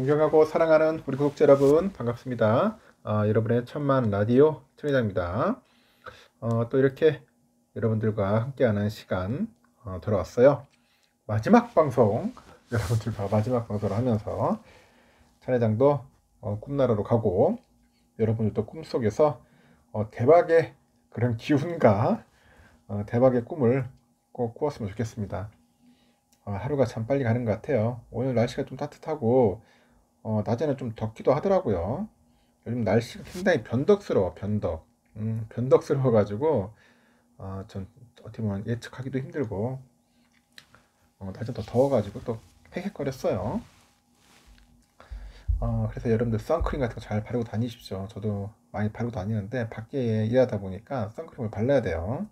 존경하고 사랑하는 우리 구독자 여러분 반갑습니다. 아, 여러분의 천만 라디오 트리다입니다. 어, 또 이렇게 여러분들과 함께하는 시간 어, 들어왔어요. 마지막 방송 여러분들과 마지막 방송을 하면서 차례장도 어, 꿈나라로 가고 여러분들도 꿈속에서 어, 대박의 그런 기운과 어, 대박의 꿈을 꼭 꾸었으면 좋겠습니다. 어, 하루가 참 빨리 가는 것 같아요. 오늘 날씨가 좀 따뜻하고 어, 낮에는 좀 덥기도 하더라고요. 요즘 날씨가 굉장히 변덕스러워, 변덕. 음, 변덕스러워가지고, 어, 전 어떻게 보면 예측하기도 힘들고, 어, 낮에 더 더워가지고 또 헥헥거렸어요. 어, 그래서 여러분들 선크림 같은 거 잘 바르고 다니십시오. 저도 많이 바르고 다니는데, 밖에 일하다 보니까 선크림을 발라야 돼요.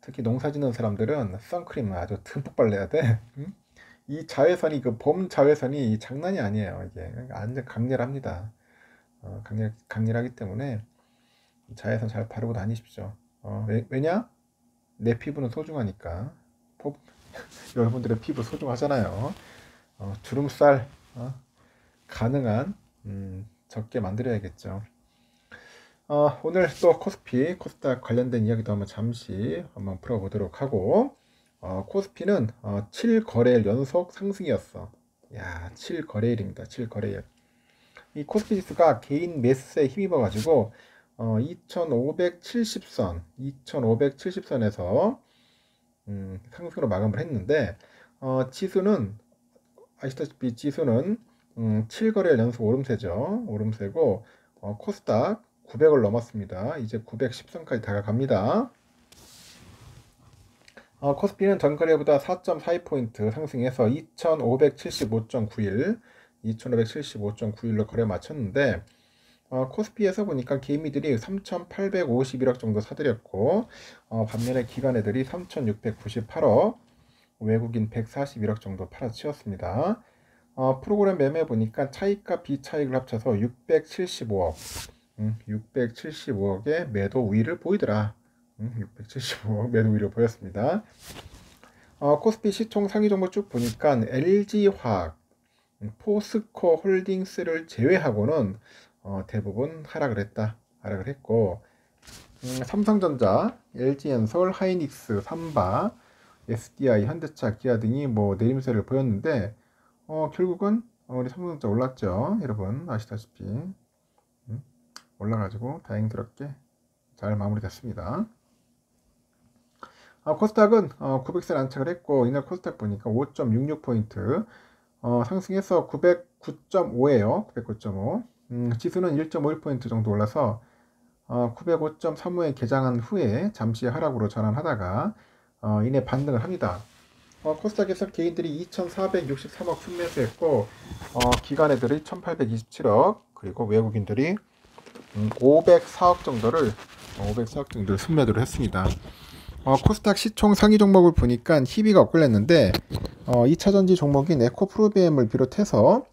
특히 농사 짓는 사람들은 선크림 을 아주 듬뿍 발라야 돼. 음? 이 자외선이 그 범자외선이 장난이 아니에요. 이게 완전 강렬합니다. 어, 강렬 강렬하기 때문에 자외선 잘 바르고 다니십시오. 어, 왜, 냐내 피부는 소중하니까. 포, 여러분들의 피부 소중하잖아요. 어, 주름살 어, 가능한 음, 적게 만들어야겠죠. 어, 오늘 또 코스피 코스닥 관련된 이야기도 한번 잠시 한번 풀어보도록 하고 어, 코스피는 어, 7거래일 연속 상승이었어. 야, 7거래일입니다. 7거래일. 이 코스피 지수가 개인 매수에 힘입어 가지고 어, 2570선, 2570선에서 음, 상승으로 마감을 했는데 어, 지수는 아시다시피 지수는 음, 7거래 연속 오름세죠. 오름세고 어, 코스닥 900을 넘었습니다. 이제 910선까지 다가갑니다. 어, 코스피는 전거래보다 4.42포인트 상승해서 2575.91, 2575.91로 거래 마쳤는데 어, 코스피에서 보니까 개미들이 3,851억 정도 사들였고 어, 반면에 기관애들이 3,698억, 외국인 141억 정도 팔아치웠습니다. 어, 프로그램 매매 보니까 차익과 비차익을 합쳐서 675억, 음, 675억의 매도 우위를 보이더라. 6 7 5 매도위로 보였습니다. 어, 코스피 시총 상위 정보 쭉 보니까 LG화학, 음, 포스코 홀딩스를 제외하고는 어, 대부분 하락을 했다. 하락을 했고 음, 삼성전자, LG엔솔, 하이닉스, 삼바, SDI, 현대차, 기아 등이 뭐 내림세를 보였는데 어, 결국은 우리 삼성전자 올랐죠. 여러분 아시다시피 음, 올라가지고 다행스럽게 잘 마무리됐습니다. 어, 코스닥은 어, 900선 안착을 했고 이날 코스닥 보니까 5.66포인트 어, 상승해서 909.5예요. 909.5 음, 지수는 1.51포인트 정도 올라서 어, 905.35에 개장한 후에 잠시 하락으로 전환하다가 어, 이내 반등을 합니다. 어, 코스닥에서 개인들이 2,463억 순매수했고 어, 기관애들이 1,827억 그리고 외국인들이 음, 504억 정도를 504억 어, 정도를 순매도를 했습니다. 어, 코스닥 시총 상위 종목을 보니까 희비가 엇갈렸는데 어, 2차전지 종목인 에코프로비엠을 비롯해서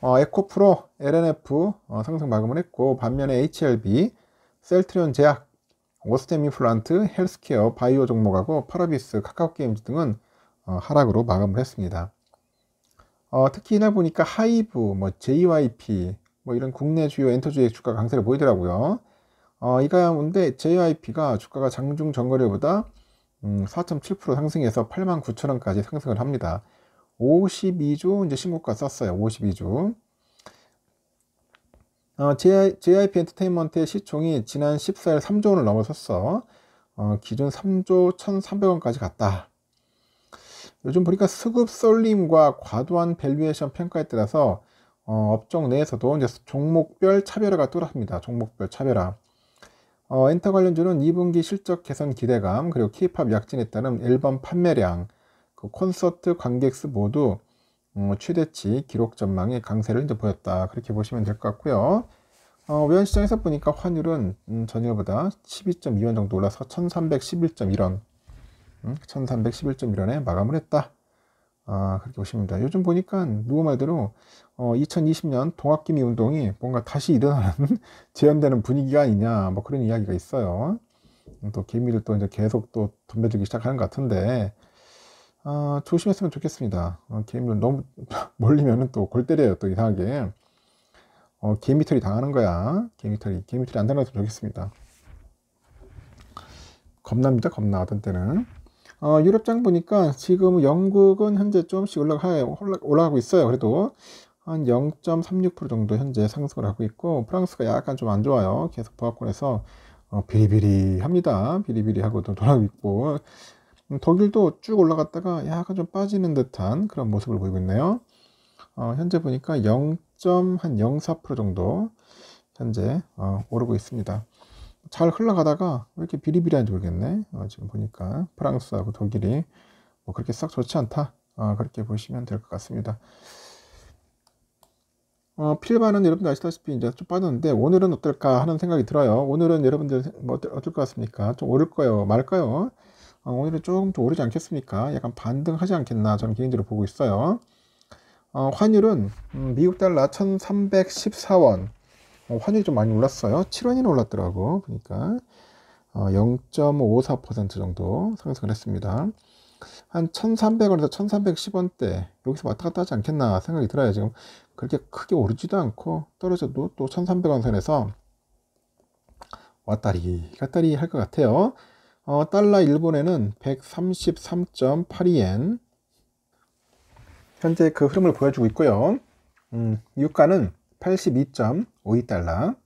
어, 에코프로, LNF 어, 상승 마감을 했고 반면에 HLB, 셀트리온 제약, 오스템 임플란트, 헬스케어, 바이오 종목하고 파라비스, 카카오게임즈 등은 어, 하락으로 마감을 했습니다. 어, 특히 이날 보니까 하이브, 뭐 JYP 뭐 이런 국내 주요 엔터주의 주가 강세를 보이더라고요. 어, 이가야문데 JYP가 주가가 장중 전거래보다 음, 4.7% 상승해서 89,000원까지 상승을 합니다. 52주 이제 신고가 썼어요. 52주. 어, j y p 엔터테인먼트의 시총이 지난 14일 3조 원을 넘어섰어. 어, 기준 3조 1,300원까지 갔다. 요즘 보니까 수급 쏠림과 과도한 밸류에이션 평가에 따라서 어, 업종 내에서도 이제 종목별 차별화가 뚜렷합니다. 종목별 차별화. 어, 엔터 관련주는 2분기 실적 개선 기대감 그리고 K-팝 약진에 따른 앨범 판매량 그 콘서트 관객수 모두 어, 최대치 기록 전망의 강세를 이제 보였다 그렇게 보시면 될 것 같고요. 어, 외환시장에서 보니까 환율은 음, 전일보다 12.2원 정도 올라서 1311.1원 음, 1311.1원에 마감을 했다. 아, 그렇게 보십니다. 요즘 보니까 누구 말대로 어, 2020년 동학기미 운동이 뭔가 다시 일어나는 재현되는 분위기가 아니냐 뭐 그런 이야기가 있어요. 음, 또개미를또 이제 계속 또덤벼들기 시작하는 것 같은데 아, 조심했으면 좋겠습니다. 어, 개미를 너무 멀리면은 또 골 때려요 또 이상하게. 어, 개미털이 당하는 거야. 개미털이 개미털이 안 당하면 좋겠습니다. 겁납니다 겁나 어떤 때는. 어, 유럽장 보니까 지금 영국은 현재 조금씩 올라가, 올라가고 있어요. 그래도 한 0.36% 정도 현재 상승을 하고 있고 프랑스가 약간 좀 안 좋아요. 계속 보합권에서 어, 비리비리 합니다. 비리비리 하고 또 돌아가고 있고 음, 독일도 쭉 올라갔다가 약간 좀 빠지는 듯한 그런 모습을 보이고 있네요. 어, 현재 보니까 0.한 0.4% 정도 현재 어, 오르고 있습니다. 잘 흘러가다가 왜 이렇게 비리비리한지 모르겠네. 어, 지금 보니까 프랑스하고 독일이 뭐 그렇게 썩 좋지 않다. 어, 그렇게 보시면 될 것 같습니다. 어, 필바는 여러분들 아시다시피 이제 좀 빠졌는데 오늘은 어떨까 하는 생각이 들어요. 오늘은 여러분들 뭐 어떨, 것 같습니까? 좀오를거예요 말까요? 어, 오늘은 조금 좀 오르지 않겠습니까? 약간 반등하지 않겠나 저는 개인적으로 보고 있어요. 어, 환율은 음, 미국 달러 1314원 어, 환율이 좀 많이 올랐어요. 7원이나 올랐더라고 보니까 어, 0.54% 정도 상승을 했습니다. 한 1,300원에서 1,310원대 여기서 왔다 갔다 하지 않겠나 생각이 들어요. 지금 그렇게 크게 오르지도 않고 떨어져도 또 1,300원 선에서 왔다리 갔다리 할 것 같아요. 어, 달러 일본에는 133.82엔 현재 그 흐름을 보여주고 있고요. 음, 유가는 82. 5달러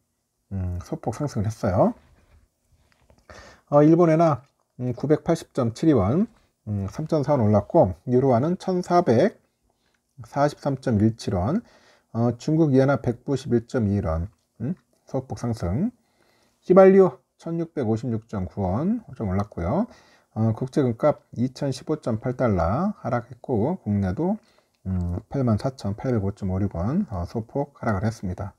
2 음, 소폭 상승을 했어요. 어, 일본에나 음, 980.72원 음, 3.4원 올랐고 유로화는 1443.17원 어, 중국 이하나 191.21원 음, 소폭 상승 휘발유 1656.9원 좀 올랐고요. 어, 국제금값 2015.8달러 하락했고 국내도 음, 84,805.56원 어, 소폭 하락을 했습니다.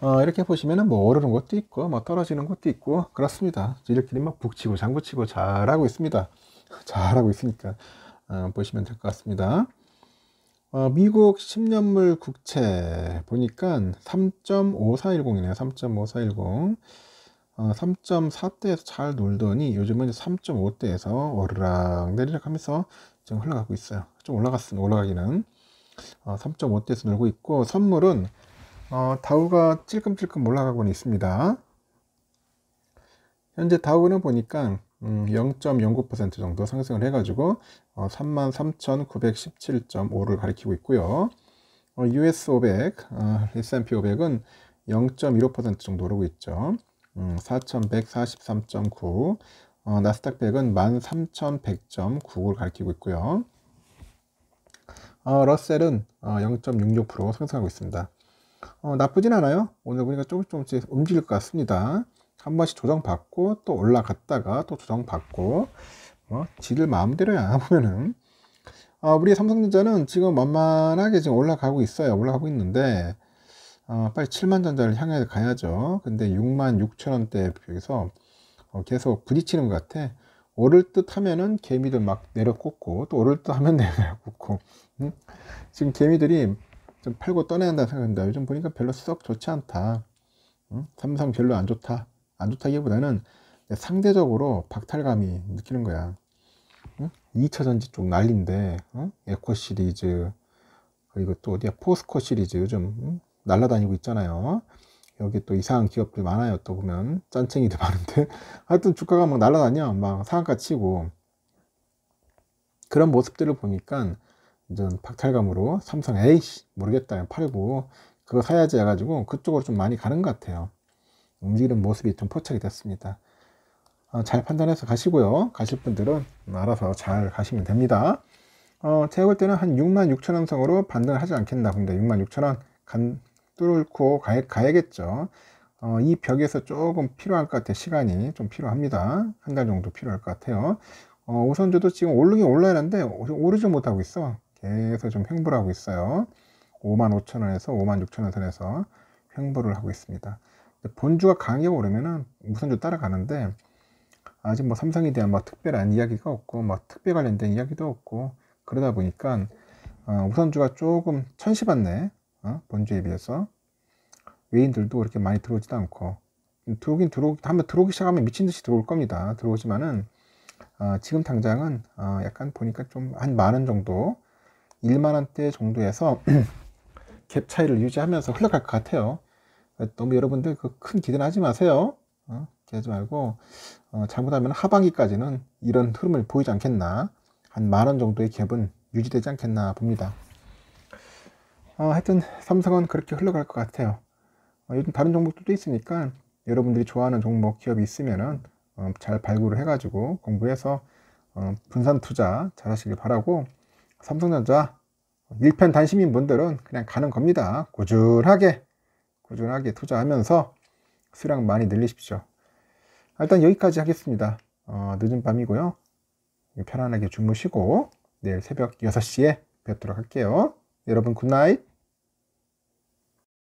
어, 이렇게 보시면은 뭐 오르는 것도 있고 뭐 떨어지는 것도 있고 그렇습니다. 저희들막 북치고 장구치고 잘하고 있습니다. 잘하고 있으니까 어, 보시면 될 것 같습니다. 어, 미국 10년물 국채 보니까 3.5410이네요. 3.5410 어, 3.4대에서 잘 놀더니 요즘은 3.5대에서 오르락 내리락 하면서 지금 흘러가고 있어요. 좀 올라갔으면 올라가기는 어, 3.5대에서 놀고 있고 선물은 어, 다우가 찔끔찔끔 올라가고 있습니다. 현재 다우는 보니까 음, 0.09% 정도 상승을 해가지고 어, 33,917.5를 가리키고 있고요. 어, US 500, 어, S&P 500은 0.15% 정도 오르고 있죠. 음, 4,143.9, 어, 나스닥 100은 13,100.9를 가리키고 있고요. 어, 러셀은 어, 0.66% 상승하고 있습니다. 어, 나쁘진 않아요. 오늘 보니까 조금씩 조금씩 움직일 것 같습니다. 한 번씩 조정받고 또 올라갔다가 또 조정받고 뭐 지들 마음대로야 보면은 아, 우리 삼성전자는 지금 만만하게 지금 올라가고 있어요. 올라가고 있는데 어, 빨리 7만 전자를 향해 가야죠. 근데 6만 6천 원대 비해서 어, 계속 부딪히는 것 같아. 오를 듯 하면은 개미들 막 내려꽂고 또 오를 듯 하면 내려꽂고 음? 지금 개미들이 좀 팔고 떠내야 한다 생각합니다. 요즘 보니까 별로 썩 좋지 않다. 응? 삼성 별로 안 좋다. 안 좋다기보다는 상대적으로 박탈감이 느끼는 거야. 응? 2차 전지 쪽 난리인데, 응? 에코 시리즈, 그리고 또 어디야? 포스코 시리즈 요즘 응? 날라다니고 있잖아요. 여기 또 이상한 기업들 많아요. 또 보면 짠챙이들 많은데. 하여튼 주가가 막 날라다녀. 막 상한가 치고. 그런 모습들을 보니까 이전 박탈감으로 삼성 에이씨 모르겠다 팔고 그거 사야지 해가지고 그쪽으로 좀 많이 가는 것 같아요. 움직이는 모습이 좀 포착이 됐습니다. 어, 잘 판단해서 가시고요. 가실 분들은 알아서 잘 가시면 됩니다. 어, 제가 볼 때는 한 66,000원 선으로 반등을 하지 않겠나. 근데 66,000원 간, 뚫고 가야, 가야겠죠. 어, 이 벽에서 조금 필요할 것 같아요. 시간이 좀 필요합니다. 한 달 정도 필요할 것 같아요. 어, 우선주도 지금 오르긴 올라야 하는데 오르지 못하고 있어. 계속 좀 횡보를 하고 있어요. 55,000원에서 56,000원 선에서 횡보를 하고 있습니다. 본주가 강하게 오르면 우선주 따라가는데 아직 뭐 삼성에 대한 뭐 특별한 이야기가 없고 뭐 특별 관련된 이야기도 없고 그러다 보니까 어, 우선주가 조금 천시받네 어? 본주에 비해서 외인들도 그렇게 많이 들어오지도 않고 들어오긴 들어오 한번 들어오기 시작하면 미친 듯이 들어올 겁니다 들어오지만은 어, 지금 당장은 어, 약간 보니까 좀 한 만 원 정도 1만 원대 정도에서 갭 차이를 유지하면서 흘러갈 것 같아요. 너무 여러분들 그 큰 기대는 하지 마세요. 어? 기대하지 말고 어, 잘못하면 하반기까지는 이런 흐름을 보이지 않겠나 한만원 정도의 갭은 유지되지 않겠나 봅니다. 어, 하여튼 삼성은 그렇게 흘러갈 것 같아요. 어, 요즘 다른 종목들도 있으니까 여러분들이 좋아하는 종목 기업이 있으면은 어, 잘 발굴을 해가지고 공부해서 어, 분산 투자 잘 하시길 바라고 삼성전자 1편 단심인 분들은 그냥 가는 겁니다. 꾸준하게 꾸준하게 투자하면서 수량 많이 늘리십시오. 일단 여기까지 하겠습니다. 어, 늦은 밤이고요. 편안하게 주무시고 내일 새벽 6시에 뵙도록 할게요. 여러분 굿나잇